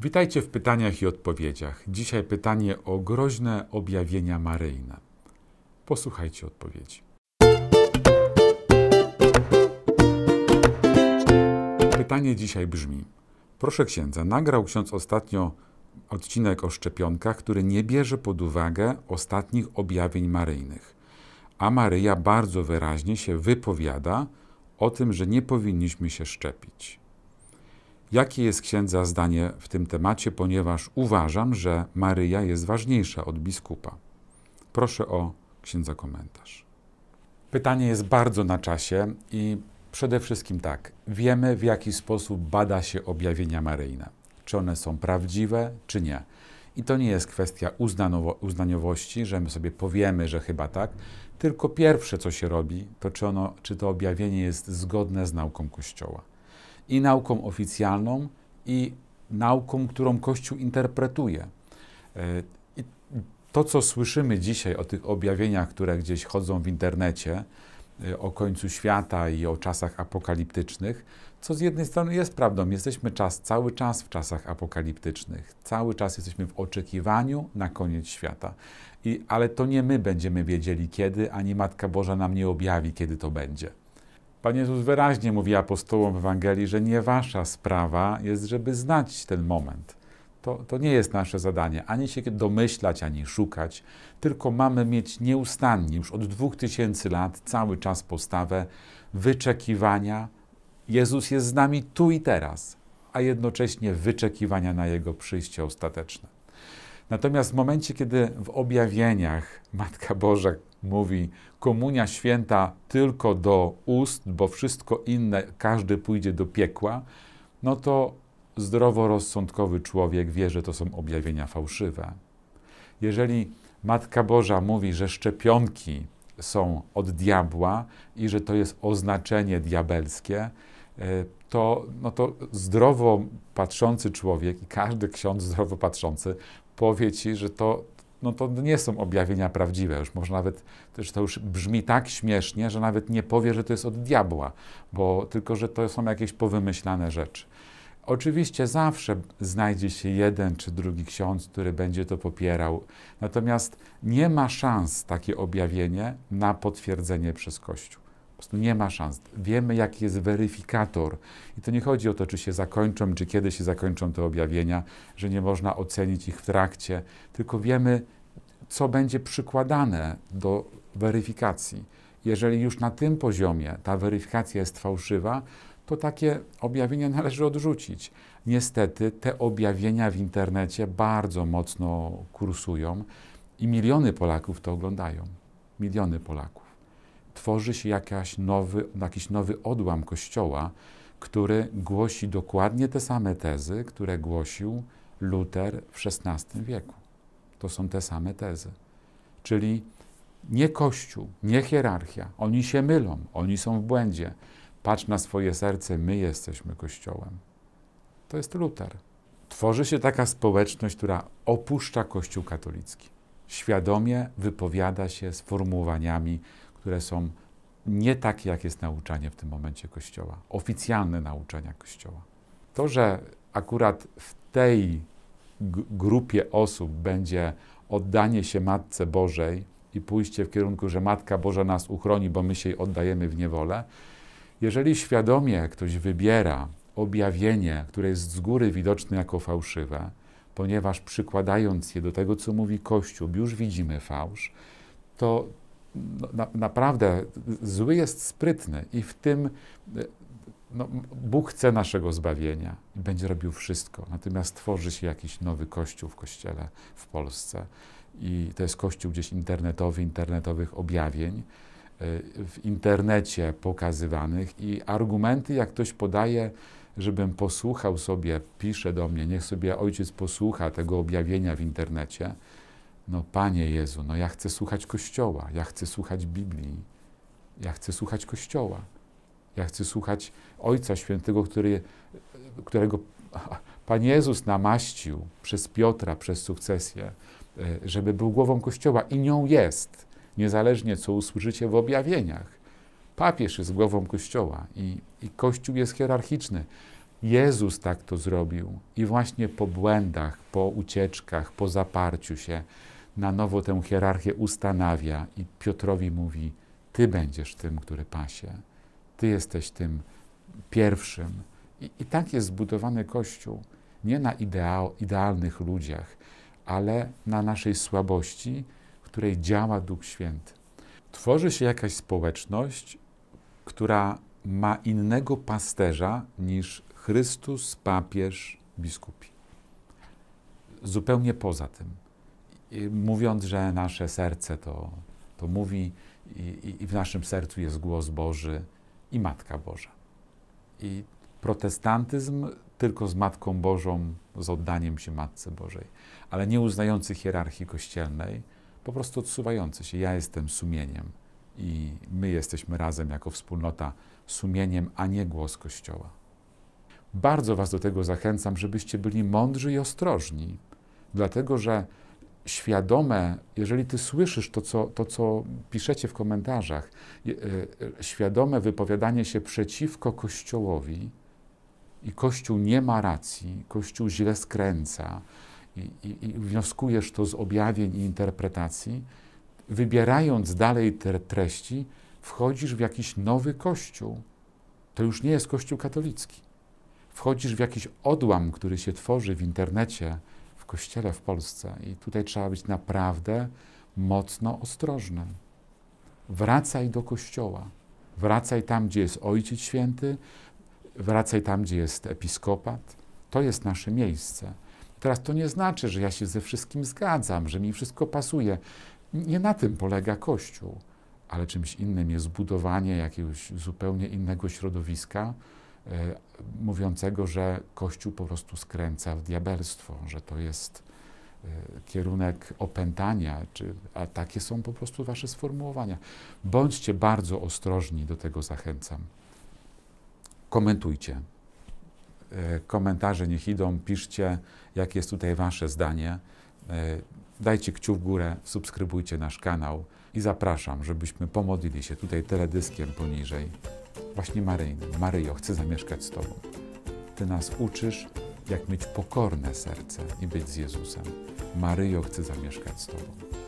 Witajcie w pytaniach i odpowiedziach. Dzisiaj pytanie o groźne objawienia maryjne. Posłuchajcie odpowiedzi. Pytanie dzisiaj brzmi: Proszę księdza, nagrał ksiądz ostatnio odcinek o szczepionkach, który nie bierze pod uwagę ostatnich objawień maryjnych. A Maryja bardzo wyraźnie się wypowiada o tym, że nie powinniśmy się szczepić. Jakie jest księdza zdanie w tym temacie, ponieważ uważam, że Maryja jest ważniejsza od biskupa? Proszę o księdza komentarz. Pytanie jest bardzo na czasie i przede wszystkim tak. Wiemy, w jaki sposób bada się objawienia maryjne. Czy one są prawdziwe, czy nie. I to nie jest kwestia uznaniowości, że my sobie powiemy, że chyba tak, tylko pierwsze, co się robi, to czy, ono, czy to objawienie jest zgodne z nauką Kościoła i nauką oficjalną, i nauką, którą Kościół interpretuje. E, I to, co słyszymy dzisiaj o tych objawieniach, które gdzieś chodzą w internecie, e, o końcu świata i o czasach apokaliptycznych, co z jednej strony jest prawdą. Jesteśmy czas, cały czas w czasach apokaliptycznych. Cały czas jesteśmy w oczekiwaniu na koniec świata. I, ale to nie my będziemy wiedzieli kiedy, ani Matka Boża nam nie objawi, kiedy to będzie. Pan Jezus wyraźnie mówi apostołom w Ewangelii, że nie wasza sprawa jest, żeby znać ten moment. To, to nie jest nasze zadanie, ani się domyślać, ani szukać, tylko mamy mieć nieustannie, już od dwóch tysięcy lat, cały czas postawę wyczekiwania. Jezus jest z nami tu i teraz, a jednocześnie wyczekiwania na Jego przyjście ostateczne. Natomiast w momencie, kiedy w objawieniach Matka Boża mówi komunia święta tylko do ust, bo wszystko inne, każdy pójdzie do piekła, no to zdroworozsądkowy człowiek wie, że to są objawienia fałszywe. Jeżeli Matka Boża mówi, że szczepionki są od diabła i że to jest oznaczenie diabelskie, e, to, no to zdrowo patrzący człowiek i każdy ksiądz zdrowo patrzący powie ci, że to, no to nie są objawienia prawdziwe. Już może nawet, też to już brzmi tak śmiesznie, że nawet nie powie, że to jest od diabła, bo tylko, że to są jakieś powymyślane rzeczy. Oczywiście zawsze znajdzie się jeden czy drugi ksiądz, który będzie to popierał, natomiast nie ma szans takie objawienie na potwierdzenie przez Kościół prostu nie ma szans. Wiemy, jaki jest weryfikator. I to nie chodzi o to, czy się zakończą, czy kiedy się zakończą te objawienia, że nie można ocenić ich w trakcie, tylko wiemy, co będzie przykładane do weryfikacji. Jeżeli już na tym poziomie ta weryfikacja jest fałszywa, to takie objawienia należy odrzucić. Niestety te objawienia w internecie bardzo mocno kursują i miliony Polaków to oglądają. Miliony Polaków tworzy się nowy, jakiś nowy odłam Kościoła, który głosi dokładnie te same tezy, które głosił Luter w XVI wieku. To są te same tezy. Czyli nie Kościół, nie hierarchia. Oni się mylą, oni są w błędzie. Patrz na swoje serce, my jesteśmy Kościołem. To jest Luter. Tworzy się taka społeczność, która opuszcza Kościół katolicki. Świadomie wypowiada się sformułowaniami które są nie takie, jak jest nauczanie w tym momencie Kościoła, oficjalne nauczania Kościoła. To, że akurat w tej grupie osób będzie oddanie się Matce Bożej i pójście w kierunku, że Matka Boża nas uchroni, bo my się jej oddajemy w niewolę, jeżeli świadomie ktoś wybiera objawienie, które jest z góry widoczne jako fałszywe, ponieważ przykładając je do tego, co mówi Kościół, już widzimy fałsz, to no, na, naprawdę zły jest sprytny i w tym e, no, Bóg chce naszego zbawienia i będzie robił wszystko. Natomiast tworzy się jakiś nowy kościół w kościele w Polsce. I to jest kościół gdzieś internetowy, internetowych objawień, e, w internecie pokazywanych i argumenty, jak ktoś podaje, żebym posłuchał sobie, pisze do mnie, niech sobie ojciec posłucha tego objawienia w internecie no, Panie Jezu, no ja chcę słuchać Kościoła, ja chcę słuchać Biblii, ja chcę słuchać Kościoła, ja chcę słuchać Ojca Świętego, który, którego Pan Jezus namaścił przez Piotra, przez sukcesję, żeby był głową Kościoła i nią jest, niezależnie co usłyszycie w objawieniach. Papież jest głową Kościoła i, i Kościół jest hierarchiczny. Jezus tak to zrobił i właśnie po błędach, po ucieczkach, po zaparciu się, na nowo tę hierarchię ustanawia i Piotrowi mówi: Ty będziesz tym, który pasie, Ty jesteś tym pierwszym. I, i tak jest zbudowany Kościół. Nie na idealnych ludziach, ale na naszej słabości, w której działa Duch Święty. Tworzy się jakaś społeczność, która ma innego pasterza niż Chrystus, papież, biskupi. Zupełnie poza tym mówiąc, że nasze serce to, to mówi i, i w naszym sercu jest głos Boży i Matka Boża. I protestantyzm tylko z Matką Bożą, z oddaniem się Matce Bożej, ale nie uznający hierarchii kościelnej, po prostu odsuwający się. Ja jestem sumieniem i my jesteśmy razem jako wspólnota sumieniem, a nie głos Kościoła. Bardzo Was do tego zachęcam, żebyście byli mądrzy i ostrożni, dlatego że świadome, jeżeli ty słyszysz to, co, to, co piszecie w komentarzach, e, e, świadome wypowiadanie się przeciwko Kościołowi i Kościół nie ma racji, Kościół źle skręca i, i, i wnioskujesz to z objawień i interpretacji, wybierając dalej te treści, wchodzisz w jakiś nowy Kościół. To już nie jest Kościół katolicki. Wchodzisz w jakiś odłam, który się tworzy w internecie, Kościele w Polsce. I tutaj trzeba być naprawdę mocno ostrożnym. Wracaj do Kościoła. Wracaj tam, gdzie jest Ojciec Święty, wracaj tam, gdzie jest episkopat. To jest nasze miejsce. Teraz to nie znaczy, że ja się ze wszystkim zgadzam, że mi wszystko pasuje. Nie na tym polega Kościół, ale czymś innym jest budowanie jakiegoś zupełnie innego środowiska, E, mówiącego, że Kościół po prostu skręca w diabelstwo, że to jest e, kierunek opętania, czy, a takie są po prostu wasze sformułowania. Bądźcie bardzo ostrożni, do tego zachęcam. Komentujcie. E, komentarze niech idą, piszcie, jakie jest tutaj wasze zdanie. Dajcie kciuk w górę, subskrybujcie nasz kanał. I zapraszam, żebyśmy pomodlili się tutaj teledyskiem poniżej, właśnie Maryjnym. Maryjo, chcę zamieszkać z Tobą. Ty nas uczysz, jak mieć pokorne serce i być z Jezusem. Maryjo, chcę zamieszkać z Tobą.